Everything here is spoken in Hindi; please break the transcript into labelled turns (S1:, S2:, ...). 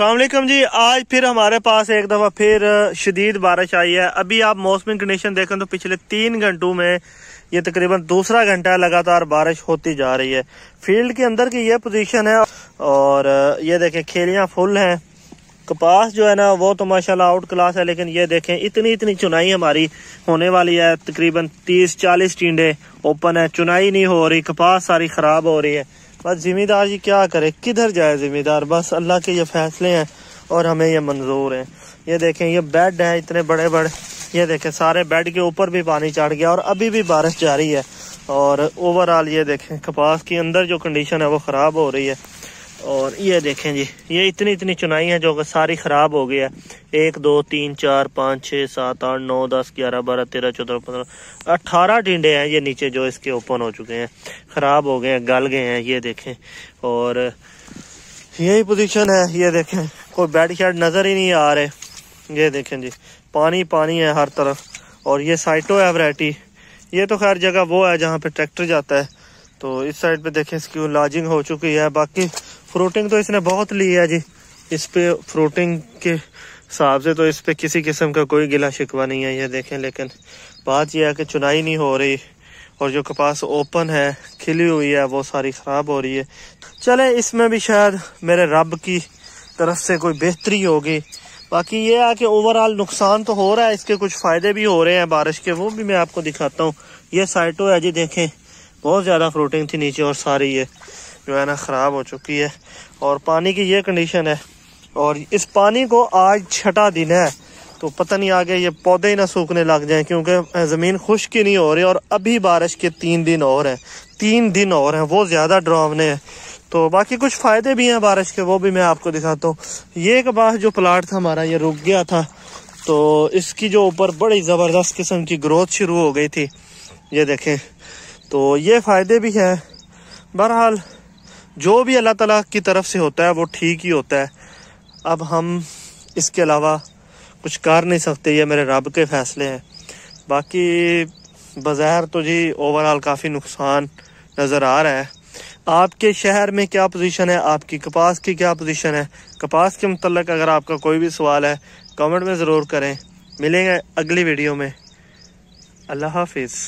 S1: वालेकुम जी आज फिर हमारे पास एक दफ़ा फिर शदीद बारिश आई है अभी आप मौसमी कंडीशन देखें तो पिछले तीन घंटों में ये तकरीबन दूसरा घंटा लगातार बारिश होती जा रही है फील्ड के अंदर की ये पोजीशन है और ये देखें खेलियाँ फुल हैं कपास जो है ना वो तो माशाल्लाह आउट क्लास है लेकिन ये देखें इतनी इतनी चुनाई हमारी होने वाली है तकरीबन तीस चालीस टींडे ओपन है चुनाई नहीं हो रही कपास सारी ख़राब हो रही है बस जिम्मेदार ये क्या करे किधर जाए जिम्मेदार बस अल्लाह के ये फैसले हैं और हमें ये मंजूर हैं ये देखें ये बेड है इतने बड़े बड़े ये देखें सारे बेड के ऊपर भी पानी चढ़ गया और अभी भी बारिश जारी है और ओवरऑल ये देखें कपास के अंदर जो कंडीशन है वो ख़राब हो रही है और ये देखें जी ये इतनी इतनी चुनाई है जो सारी ख़राब हो गई है एक दो तीन चार पाँच छः सात आठ नौ दस ग्यारह बारह तेरह चौदह पंद्रह अट्ठारह टिंडे हैं ये नीचे जो इसके ओपन हो चुके हैं ख़राब हो गए हैं गल गए हैं ये देखें और यही पोजीशन है ये देखें कोई बेड शेड नज़र ही नहीं आ रहे ये देखें जी पानी पानी है हर तरफ और ये साइटो है वरायटी ये तो खैर जगह वो है जहाँ पर ट्रैक्टर जाता है तो इस साइड पे देखें इसकी लॉजिंग हो चुकी है बाकी फ्रोटिंग तो इसने बहुत ली है जी इस पे फ्रोटिंग के हिसाब से तो इस पे किसी किस्म का कोई गिला शिकवा नहीं है ये देखें लेकिन बात यह है कि चुनाई नहीं हो रही और जो कपास ओपन है खिली हुई है वो सारी ख़राब हो रही है चले इसमें भी शायद मेरे रब की तरफ से कोई बेहतरी होगी बाकी ये है कि ओवरऑल नुकसान तो हो रहा है इसके कुछ फ़ायदे भी हो रहे हैं बारिश के वो भी मैं आपको दिखाता हूँ ये साइटो है जी देखें बहुत ज़्यादा फ्रूटिंग थी नीचे और सारी ये जो है ना ख़राब हो चुकी है और पानी की ये कंडीशन है और इस पानी को आज छठा दिन है तो पता नहीं आगे ये पौधे ही ना सूखने लग जाएं क्योंकि ज़मीन खुश्क ही नहीं हो रही और अभी बारिश के तीन दिन और हैं तीन दिन और हैं वो ज़्यादा ड्रावने हैं तो बाकी कुछ फ़ायदे भी हैं बारिश के वो भी मैं आपको दिखाता हूँ ये एक बार जो प्लाट था हमारा ये रुक गया था तो इसकी जो ऊपर बड़ी ज़बरदस्त किस्म की ग्रोथ शुरू हो गई थी ये देखें तो ये फ़ायदे भी हैं बहरहाल जो भी अल्लाह ताला की तरफ से होता है वो ठीक ही होता है अब हम इसके अलावा कुछ कर नहीं सकते ये मेरे रब के फैसले हैं बाकी बाज़ार तो जी ओवरऑल काफ़ी नुकसान नज़र आ रहा है आपके शहर में क्या पोजीशन है आपकी कपास की क्या पोजीशन है कपास के मतलब अगर आपका कोई भी सवाल है कमेंट में ज़रूर करें मिलेंगे अगली वीडियो में अल्लाह हाफिज़